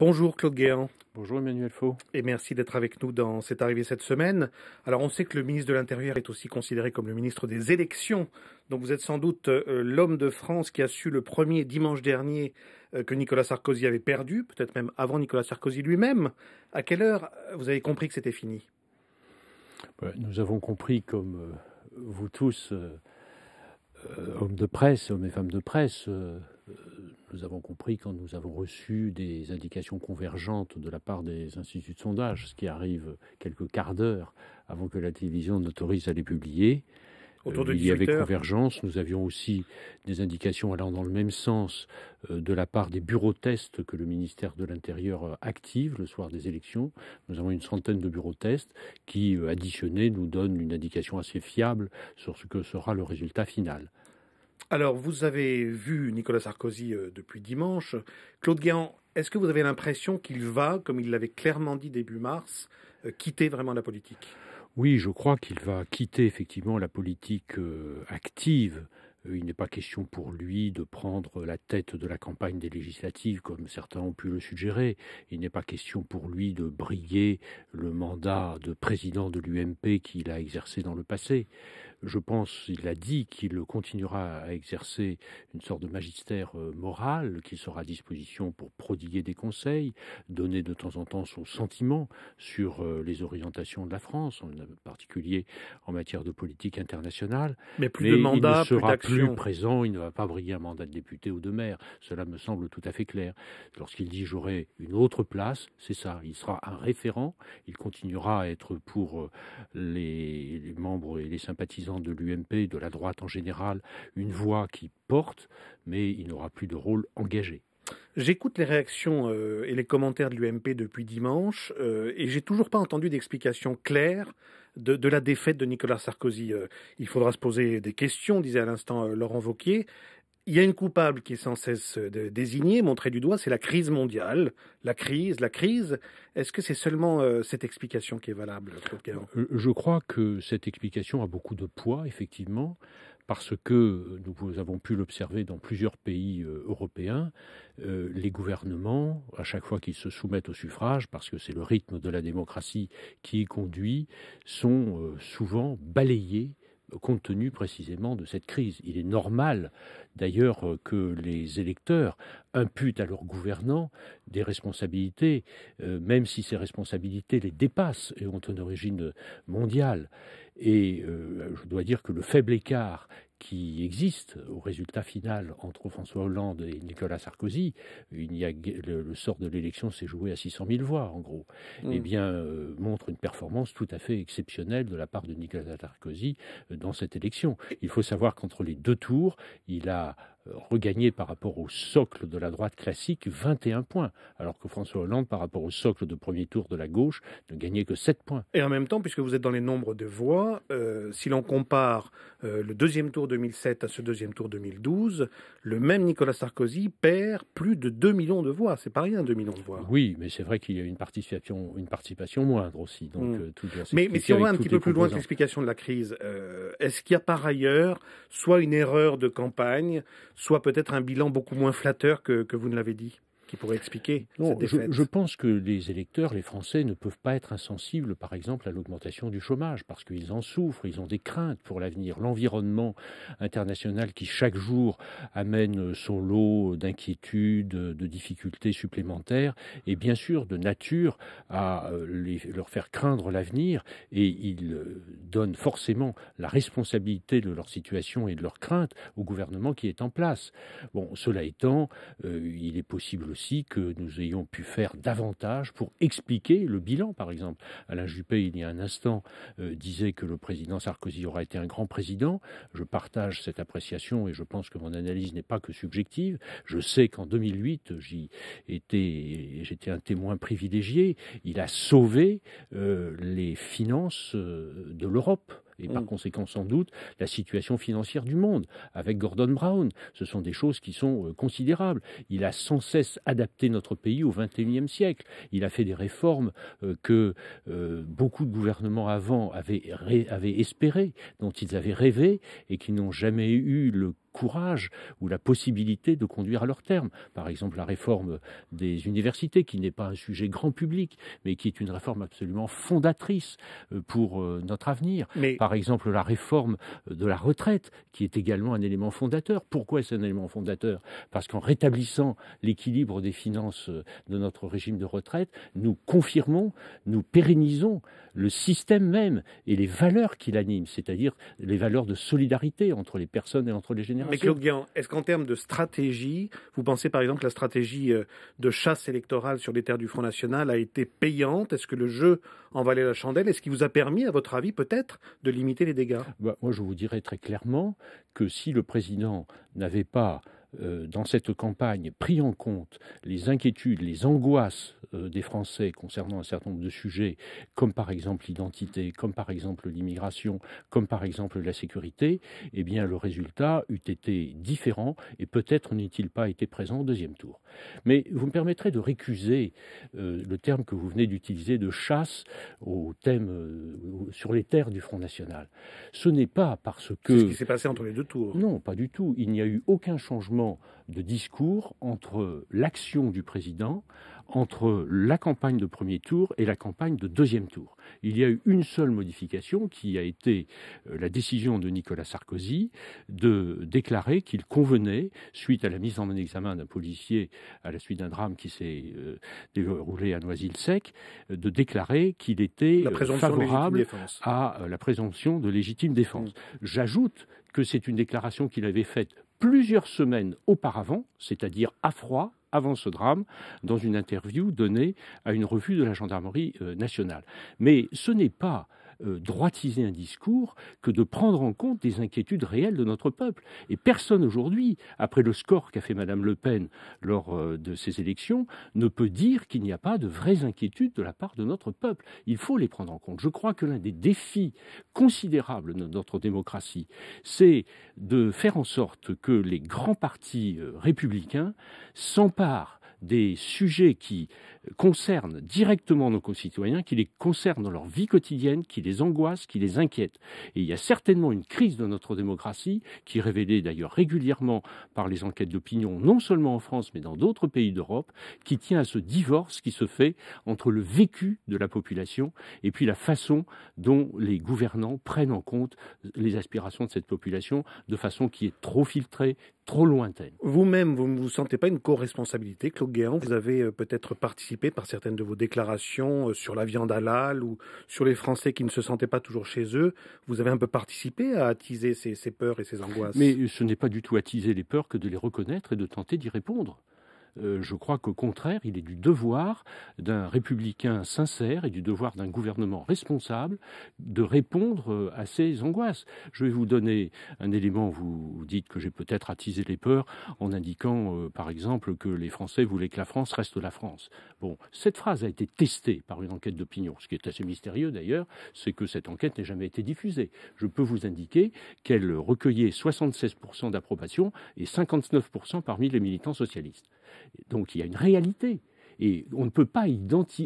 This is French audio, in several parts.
Bonjour Claude Guéant. Bonjour Emmanuel Faux. Et merci d'être avec nous dans cette arrivée cette semaine. Alors on sait que le ministre de l'Intérieur est aussi considéré comme le ministre des élections. Donc vous êtes sans doute euh, l'homme de France qui a su le premier dimanche dernier euh, que Nicolas Sarkozy avait perdu, peut-être même avant Nicolas Sarkozy lui-même. À quelle heure euh, vous avez compris que c'était fini Nous avons compris comme vous tous, hommes de presse, hommes et femmes de presse, nous avons compris quand nous avons reçu des indications convergentes de la part des instituts de sondage, ce qui arrive quelques quarts d'heure avant que la télévision n'autorise à les publier. Autour de euh, il y avait convergence. Nous avions aussi des indications allant dans le même sens euh, de la part des bureaux tests que le ministère de l'Intérieur euh, active le soir des élections. Nous avons une centaine de bureaux tests qui, additionnés, nous donnent une indication assez fiable sur ce que sera le résultat final. Alors, vous avez vu Nicolas Sarkozy euh, depuis dimanche. Claude Guéant, est-ce que vous avez l'impression qu'il va, comme il l'avait clairement dit début mars, euh, quitter vraiment la politique Oui, je crois qu'il va quitter effectivement la politique euh, active euh, il n'est pas question pour lui de prendre la tête de la campagne des législatives, comme certains ont pu le suggérer. Il n'est pas question pour lui de briller le mandat de président de l'UMP qu'il a exercé dans le passé. Je pense, il a dit qu'il continuera à exercer une sorte de magistère euh, moral, qu'il sera à disposition pour prodiguer des conseils, donner de temps en temps son sentiment sur euh, les orientations de la France, en particulier en matière de politique internationale. Mais plus de mandat, plus plus présent, il ne va pas briller un mandat de député ou de maire. Cela me semble tout à fait clair. Lorsqu'il dit j'aurai une autre place, c'est ça. Il sera un référent. Il continuera à être pour euh, les, membres et les sympathisants de l'UMP, de la droite en général, une voix qui porte, mais il n'aura plus de rôle engagé. J'écoute les réactions euh, et les commentaires de l'UMP depuis dimanche euh, et j'ai toujours pas entendu d'explication claire de, la défaite de Nicolas Sarkozy. Euh, il faudra se poser des questions, disait à l'instant euh, Laurent Vauquier. Il y a une coupable qui est sans cesse euh, désignée, montrée du doigt, c'est la crise mondiale. La crise, la crise. Est-ce que c'est seulement cette explication qui est valable, Je crois que cette explication a beaucoup de poids, effectivement, parce que nous avons pu l'observer dans plusieurs pays euh, européens, euh, les gouvernements, à chaque fois qu'ils se soumettent au suffrage, parce que c'est le rythme de la démocratie qui y conduit, sont euh, souvent balayés compte tenu précisément de cette crise. Il est normal d'ailleurs que les électeurs imputent à leurs gouvernants des responsabilités, même si ces responsabilités les dépassent et ont une origine mondiale. Et euh, je dois dire que le faible écart qui existe au résultat final entre François Hollande et Nicolas Sarkozy, il a, le, sort de l'élection s'est joué à 600 000 voix, en gros, mm. eh bien, euh, montre une performance tout à fait exceptionnelle de la part de Nicolas Sarkozy euh, dans cette élection. Il faut savoir qu'entre les deux tours, il a regagner par rapport au socle de la droite classique 21 points, alors que François Hollande, par rapport au socle de premier tour de la gauche, ne gagnait que 7 points. Et en même temps, puisque vous êtes dans les nombres de voix, euh, si l'on compare euh, le deuxième tour 2007 à ce deuxième tour 2012, le même Nicolas Sarkozy perd plus de 2 millions de voix. C'est pas rien, 2 millions de voix. Oui, mais c'est vrai qu'il y a une participation, une participation moindre aussi. Donc, hmm. euh, mais, mais si on va un petit peu plus loin de l'explication de la crise, est-ce qu'il y a par ailleurs soit une erreur de campagne, soit peut-être un bilan beaucoup moins flatteur que, que vous ne l'avez dit qui pourrait expliquer non, Je, pense que les électeurs, les Français, ne peuvent pas être insensibles, par exemple, à l'augmentation du chômage, parce qu'ils en souffrent, ils ont des craintes pour l'avenir. L'environnement international qui, chaque jour, amène son lot d'inquiétudes, de difficultés supplémentaires, est bien sûr de nature à euh, leur faire craindre l'avenir, et ils euh, donnent forcément la responsabilité de leur situation et de leurs craintes au gouvernement qui est en place. Bon, cela étant, euh, il est possible que nous ayons pu faire davantage pour expliquer le bilan, par exemple. Alain Juppé, il y a un instant, euh, disait que le président Sarkozy aura été un grand président. Je partage cette appréciation et je pense que mon analyse n'est pas que subjective. Je sais qu'en 2008, j'y étais, j'étais un témoin privilégié. Il a sauvé euh, les finances euh, de l'Europe et mm. par conséquent sans doute la situation financière du monde. Avec Gordon Brown, ce sont des choses qui sont euh, considérables. Il a sans cesse adapté notre pays au XXIe siècle. Il a fait des réformes euh, que euh, beaucoup de gouvernements avant avaient, avaient espérées, dont ils avaient rêvé et qui n'ont jamais eu le courage ou la possibilité de conduire à leur terme. Par exemple, la réforme des universités, qui n'est pas un sujet grand public, mais qui est une réforme absolument fondatrice euh, pour euh, notre avenir. Par exemple, la réforme euh, de la retraite, qui est également un élément fondateur. Pourquoi c'est un élément fondateur Parce qu'en rétablissant l'équilibre des finances de notre régime de retraite, nous confirmons, nous pérennisons le système même et les valeurs qui l'animent, c'est-à-dire les valeurs de solidarité entre les personnes et entre les générations. Mais Claude Guéant, est-ce qu'en termes de stratégie, vous pensez par exemple que la stratégie euh, de chasse électorale sur les terres du Front National a été payante Est-ce que le jeu en valait la chandelle Est-ce qui vous a permis, à votre avis, peut-être, de limiter les dégâts bah, Moi, je vous dirais très clairement que si le président n'avait pas, euh, dans cette campagne, pris en compte les inquiétudes, les angoisses euh, des Français concernant un certain nombre de sujets, comme par exemple l'identité, comme par exemple l'immigration, comme par exemple la sécurité, eh bien le résultat eût été différent et peut-être n'eût-il pas été présent au deuxième tour. Mais vous me permettrez de récuser euh, le terme que vous venez d'utiliser de chasse au thème euh, sur les terres du Front National. Ce n'est pas parce que... ce qui s'est passé entre les deux tours. Non, pas du tout. Il n'y a eu aucun changement de discours entre l'action du président entre la campagne de premier tour et la campagne de deuxième tour. Il y a eu une seule modification qui a été euh, la décision de Nicolas Sarkozy de déclarer qu'il convenait, suite à la mise en examen d'un policier à la suite d'un drame qui s'est euh, déroulé à Noisy-le-Sec, de déclarer qu'il était euh, favorable à la présomption de légitime défense. Mm. J'ajoute que c'est une déclaration qu'il avait faite plusieurs semaines auparavant, c'est-à-dire à froid, avant ce drame dans une interview donnée à une revue de la gendarmerie euh, nationale. Mais ce n'est pas euh, droitiser un discours que de prendre en compte des inquiétudes réelles de notre peuple. Et personne aujourd'hui, après le score qu'a fait Mme Le Pen lors euh, de ces élections, ne peut dire qu'il n'y a pas de vraies inquiétudes de la part de notre peuple. Il faut les prendre en compte. Je crois que l'un des défis considérables de notre démocratie, c'est de faire en sorte que les grands partis euh, républicains s'emparent des sujets qui concerne directement nos concitoyens, qui les concernent dans leur vie quotidienne, qui les angoisse, qui les inquiètent. Et il y a certainement une crise de notre démocratie, qui est révélée d'ailleurs régulièrement par les enquêtes d'opinion, non seulement en France, mais dans d'autres pays d'Europe, qui tient à ce divorce qui se fait entre le vécu de la population et puis la façon dont les gouvernants prennent en compte les aspirations de cette population de façon qui est trop filtrée, trop lointaine. Vous-même, vous ne vous sentez pas une co-responsabilité, Claude Guéant Vous avez euh, peut-être participé par certaines de vos déclarations euh, sur la viande halal ou sur les Français qui ne se sentaient pas toujours chez eux. Vous avez un peu participé à attiser ces peurs et ces angoisses. Mais ce n'est pas du tout attiser les peurs que de les reconnaître et de tenter d'y répondre. Euh, je crois qu'au contraire, il est du devoir d'un républicain sincère et du devoir d'un gouvernement responsable de répondre euh, à ces angoisses. Je vais vous donner un élément, vous dites que j'ai peut-être attisé les peurs en indiquant euh, par exemple que les Français voulaient que la France reste la France. Bon, cette phrase a été testée par une enquête d'opinion. Ce qui est assez mystérieux d'ailleurs, c'est que cette enquête n'ait jamais été diffusée. Je peux vous indiquer qu'elle recueillait 76% d'approbation et 59% parmi les militants socialistes. Donc il y a une réalité. Et on ne, peut pas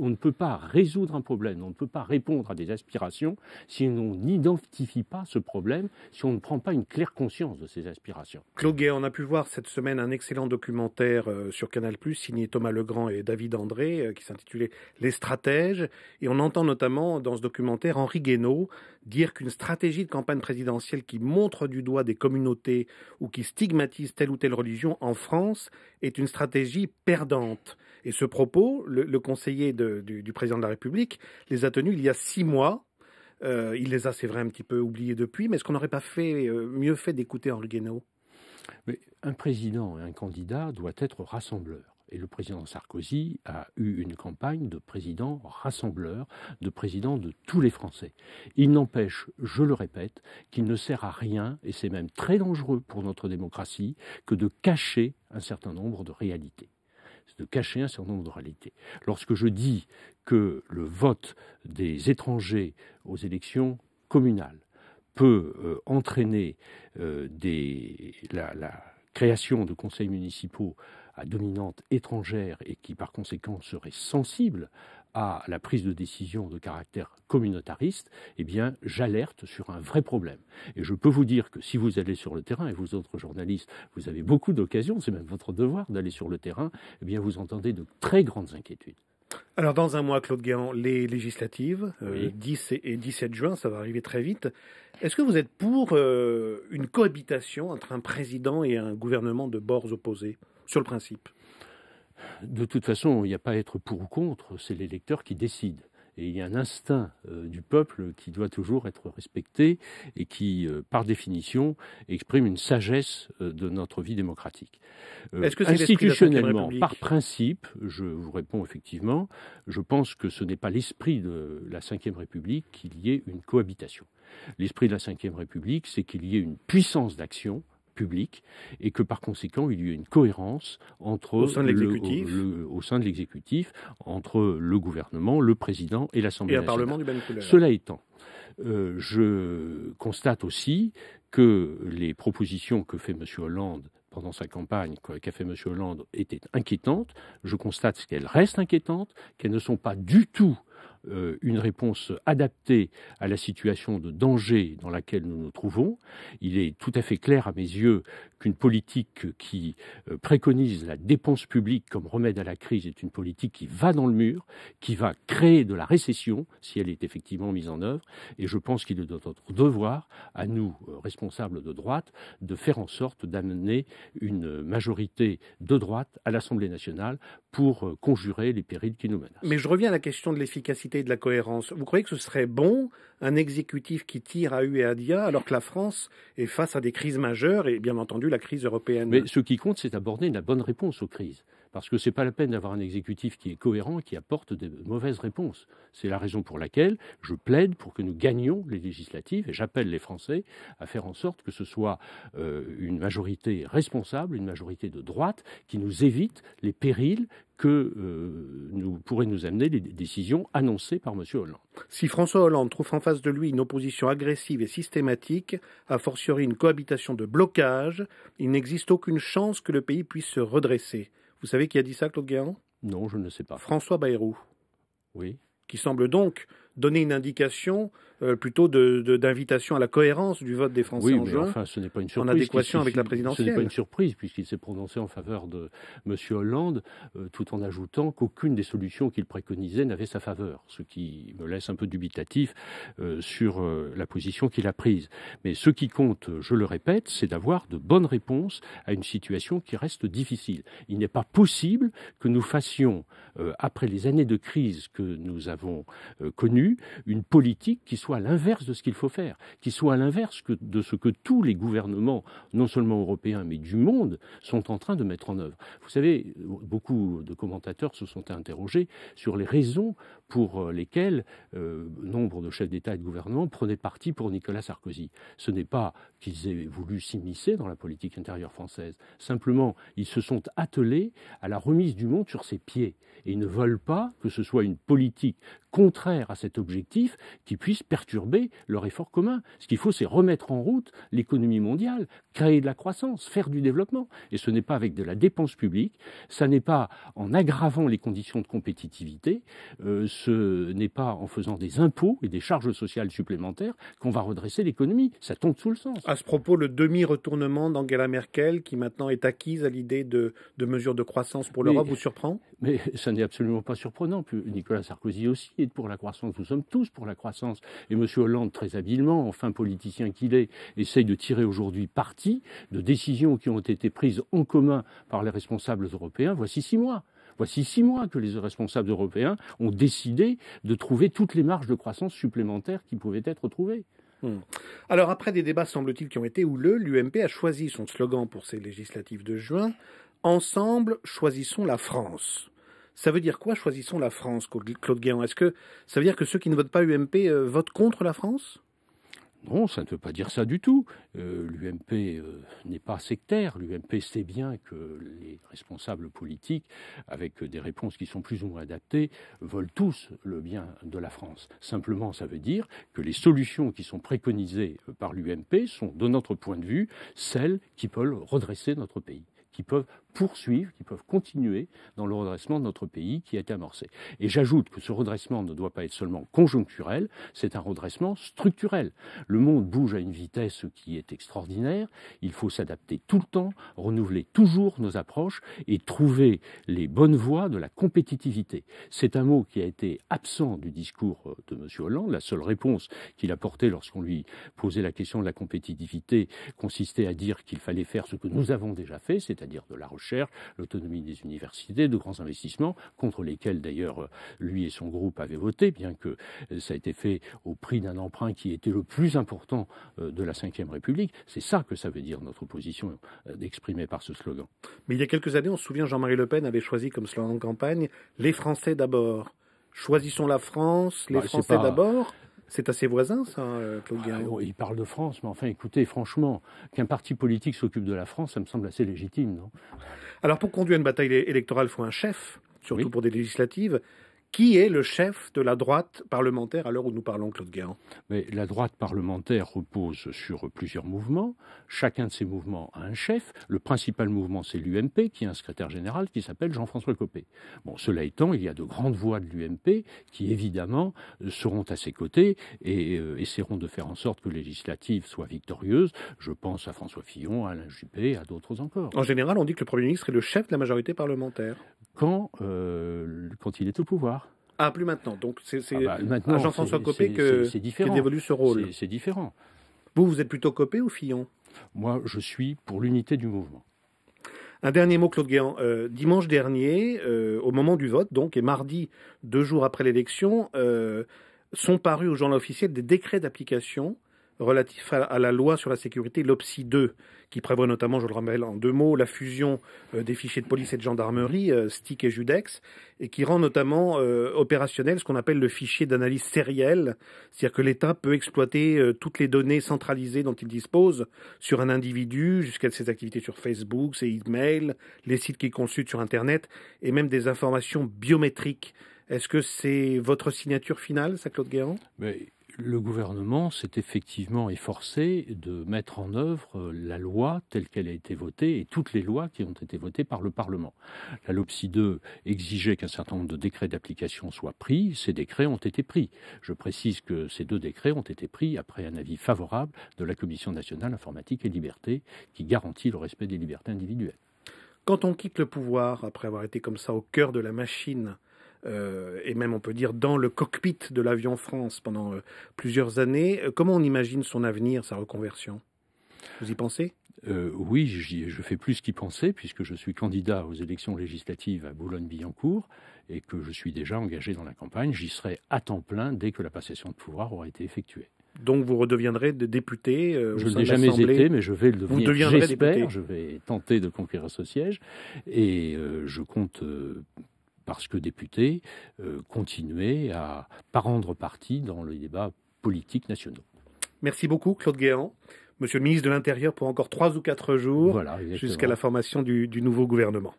on ne peut pas résoudre un problème, on ne peut pas répondre à des aspirations si on n'identifie pas ce problème, si on ne prend pas une claire conscience de ces aspirations. Claude on a pu voir cette semaine un excellent documentaire euh, sur Canal+, signé Thomas Legrand et David André, euh, qui s'intitulait « Les stratèges ». Et on entend notamment dans ce documentaire Henri Guénaud, dire qu'une stratégie de campagne présidentielle qui montre du doigt des communautés ou qui stigmatise telle ou telle religion en France est une stratégie perdante. Et ce propos, le, conseiller du, président de la République les a tenus il y a six mois euh, il les a, c'est vrai, un petit peu oubliés depuis, mais est-ce qu'on n'aurait pas fait, euh, mieux fait d'écouter Henri Guénaud Un président et un candidat doivent être rassembleurs. Et le président Sarkozy a eu une campagne de président rassembleur, de président de tous les Français. Il n'empêche, je le répète, qu'il ne sert à rien, et c'est même très dangereux pour notre démocratie, que de cacher un certain nombre de réalités de cacher un certain nombre de réalités. Lorsque je dis que le vote des étrangers aux élections communales peut euh, entraîner euh, la, création de conseils municipaux dominante étrangère et qui par conséquent serait sensible à la prise de décision de caractère communautariste, eh bien, j'alerte sur un vrai problème. Et je peux vous dire que si vous allez sur le terrain, et vous autres journalistes, vous avez beaucoup d'occasions, c'est même votre devoir d'aller sur le terrain, eh bien, vous entendez de très grandes inquiétudes. Alors, dans un mois, Claude Guéant, les législatives, euh, oui. 10 et 17 juin, ça va arriver très vite. Est-ce que vous êtes pour euh, une cohabitation entre un président et un gouvernement de bords opposés sur le principe De toute façon, il n'y a pas à être pour ou contre, c'est l'électeur qui décide. Et il y a un instinct euh, du peuple qui doit toujours être respecté et qui, euh, par définition, exprime une sagesse euh, de notre vie démocratique. Est-ce que institutionnellement, par principe, je vous réponds effectivement, je pense que ce n'est pas l'esprit de la Ve République qu'il y ait une cohabitation. L'esprit de la Ve République, c'est qu'il y ait une puissance d'action public et que par conséquent il y ait une cohérence entre au sein de l'exécutif, entre le gouvernement, le président et l'Assemblée nationale. Parlement du Cela étant, euh, je constate aussi que les propositions que fait M. Hollande pendant sa campagne qu'a fait M. Hollande étaient inquiétantes. Je constate qu'elles restent inquiétantes, qu'elles ne sont pas du tout euh, une réponse adaptée à la situation de danger dans laquelle nous nous trouvons. Il est tout à fait clair à mes yeux qu'une politique qui euh, préconise la dépense publique comme remède à la crise est une politique qui va dans le mur, qui va créer de la récession si elle est effectivement mise en œuvre. Et je pense qu'il est de notre devoir, à nous, euh, responsables de droite, de faire en sorte d'amener une majorité de droite à l'Assemblée nationale pour conjurer les périls qui nous menacent. Mais je reviens à la question de l'efficacité de la cohérence. Vous croyez que ce serait bon un exécutif qui tire à U et à Dia alors que la France est face à des crises majeures et bien entendu la crise européenne Mais ce qui compte, c'est d'aborder la bonne réponse aux crises. Parce que ce n'est pas la peine d'avoir un exécutif qui est cohérent, qui apporte de mauvaises réponses. C'est la raison pour laquelle je plaide pour que nous gagnions les législatives et j'appelle les Français à faire en sorte que ce soit euh, une majorité responsable, une majorité de droite, qui nous évite les périls que euh, nous, pourraient nous amener les décisions annoncées par M. Hollande. Si François Hollande trouve en face de lui une opposition agressive et systématique, a fortiori une cohabitation de blocage, il n'existe aucune chance que le pays puisse se redresser. Vous savez qui a dit ça, Claude Guéant Non, je ne sais pas. François Bayrou. Oui. Qui semble donc donner une indication euh, plutôt d'invitation à la cohérence du vote des Français en juin, enfin, ce n'est pas une surprise, en adéquation avec la présidentielle. Ce n'est pas une surprise puisqu'il s'est prononcé en faveur de M. Hollande, euh, tout en ajoutant qu'aucune des solutions qu'il préconisait n'avait sa faveur, ce qui me laisse un peu dubitatif euh, sur la position qu'il a prise. Mais ce qui compte, je le répète, c'est d'avoir de bonnes réponses à une situation qui reste difficile. Il n'est pas possible que nous fassions, après les années de crise que nous avons connues, une politique qui soit à l'inverse de ce qu'il faut faire, qui soit à l'inverse de ce que tous les gouvernements, non seulement européens, mais du monde, sont en train de mettre en œuvre. Vous savez, beaucoup de commentateurs se sont interrogés sur les raisons pour euh, lesquelles euh, nombre de chefs d'État et de gouvernement prenaient parti pour Nicolas Sarkozy. Ce n'est pas qu'ils aient voulu s'immiscer dans la politique intérieure française. Simplement, ils se sont attelés à la remise du monde sur ses pieds. Et ils ne veulent pas que ce soit une politique contraire à cet objectif qui puisse perturber leur effort commun. Ce qu'il faut, c'est remettre en route l'économie mondiale, créer de la croissance, faire du développement. Et ce n'est pas avec de la dépense publique, ça n'est pas en aggravant les conditions de compétitivité, euh, ce n'est pas en faisant des impôts et des charges sociales supplémentaires qu'on va redresser l'économie. Ça tombe sous le sens. À ce propos, le demi-retournement d'Angela Merkel, qui maintenant est acquise à l'idée de, de mesures de croissance pour l'Europe, vous surprend mais ça n'est absolument pas surprenant. Nicolas Sarkozy aussi est pour la croissance. Nous sommes tous pour la croissance. Et M. Hollande, très habilement, enfin politicien qu'il est, essaye de tirer aujourd'hui parti de décisions qui ont été prises en commun par les responsables européens voici six mois. Voici six mois que les responsables européens ont décidé de trouver toutes les marges de croissance supplémentaires qui pouvaient être trouvées. Hmm. Alors après des débats, semble-t-il, qui ont été houleux, l'UMP a choisi son slogan pour ses législatives de juin, Ensemble, choisissons la France. Ça veut dire quoi, choisissons la France, Claude Guéant Est-ce que ça veut dire que ceux qui ne votent pas UMP euh, votent contre la France non, ça ne veut pas dire ça du tout. Euh, L'UMP euh, n'est pas sectaire. L'UMP sait bien que les responsables politiques, avec des réponses qui sont plus ou moins adaptées, veulent tous le bien de la France. Simplement, ça veut dire que les solutions qui sont préconisées par l'UMP sont, de notre point de vue, celles qui peuvent redresser notre pays, qui peuvent poursuivre, qui peuvent continuer dans le redressement de notre pays qui a été amorcé. Et j'ajoute que ce redressement ne doit pas être seulement conjoncturel, c'est un redressement structurel. Le monde bouge à une vitesse qui est extraordinaire, il faut s'adapter tout le temps, renouveler toujours nos approches et trouver les bonnes voies de la compétitivité. C'est un mot qui a été absent du discours de M. Hollande. La seule réponse qu'il apportait lorsqu'on lui posait la question de la compétitivité consistait à dire qu'il fallait faire ce que nous avons déjà fait, c'est-à-dire de la recherche l'autonomie des universités, de grands investissements, contre lesquels d'ailleurs lui et son groupe avaient voté, bien que euh, ça a été fait au prix d'un emprunt qui était le plus important euh, de la Ve République. C'est ça que ça veut dire notre position euh, exprimée par ce slogan. Mais il y a quelques années, on se souvient, Jean-Marie Le Pen avait choisi comme slogan de campagne Les Français d'abord. Choisissons la France, les bah, Français d'abord. C'est assez voisin, ça, euh, Claude ah, Il parle de France, mais enfin, écoutez, franchement, qu'un parti politique s'occupe de la France, ça me semble assez légitime, non Alors, pour conduire une bataille électorale, il faut un chef, surtout pour des législatives qui est le chef de la droite parlementaire à l'heure où nous parlons, Claude Guéant Mais La droite parlementaire repose sur plusieurs mouvements. Chacun de ces mouvements a un chef. Le principal mouvement, c'est l'UMP, qui a un secrétaire général qui s'appelle Jean-François Copé. Bon, cela étant, il y a de grandes voix de l'UMP qui, évidemment, seront à ses côtés et euh, essaieront de faire en sorte que les législatives soient victorieuses. Je pense à François Fillon, à Alain Juppé, à d'autres encore. En général, on dit que le Premier ministre est le chef de la majorité parlementaire quand, euh, quand il est au pouvoir. Ah, plus maintenant. Donc c'est ah bah, à Jean-François Copé que dévolue ce rôle. C'est différent. Vous, vous êtes plutôt Copé ou Fillon Moi, je suis pour l'unité du mouvement. Un dernier mot, Claude Guéant. Euh, dimanche dernier, euh, au moment du vote, donc, et mardi, deux jours après l'élection, sont parus au journal officiel des décrets d'application relatif à, la loi sur la sécurité, l'OPSI 2, qui prévoit notamment, je le rappelle en deux mots, la fusion euh, des fichiers de police et de gendarmerie, euh, STIC et JUDEX, et qui rend notamment euh, opérationnel ce qu'on appelle le fichier d'analyse sérielle, c'est-à-dire que l'État peut exploiter toutes les données centralisées dont il dispose sur un individu, jusqu'à ses activités sur Facebook, ses e-mails, les sites qu'il consulte sur Internet, et même des informations biométriques. Est-ce que c'est votre signature finale, ça, Claude Guéant le gouvernement s'est effectivement efforcé de mettre en œuvre euh, la loi telle qu'elle a été votée et toutes les lois qui ont été votées par le Parlement. La LOPSI 2 exigeait qu'un certain nombre de décrets d'application soient pris. Ces décrets ont été pris. Je précise que ces deux décrets ont été pris après un avis favorable de la Commission nationale informatique et liberté qui garantit le respect des libertés individuelles. Quand on quitte le pouvoir après avoir été comme ça au cœur de la machine, euh, et même on peut dire dans le cockpit de l'avion France pendant euh, plusieurs années. Euh, comment on imagine son avenir, sa reconversion Vous y pensez Oui, je fais plus qu'y penser puisque je suis candidat aux élections législatives à Boulogne-Billancourt et que je suis déjà engagé dans la campagne. J'y serai à temps plein dès que la passation de pouvoir aura été effectuée. Donc vous redeviendrez député. je ne l'ai jamais été, mais je vais le devenir. j'espère. Je vais tenter de conquérir ce siège et je compte parce que députés, euh, continuer à pas rendre parti dans les débats politiques nationaux. Merci beaucoup, Claude Guéant. Monsieur le ministre de l'Intérieur pour encore trois ou quatre jours jusqu'à la formation du nouveau gouvernement.